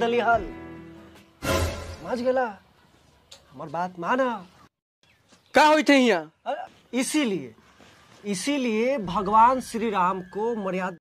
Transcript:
दलिहल समझ गेला हमार बात माना का होते हिया इसीलिए इसीलिए भगवान श्री राम को मर्यादा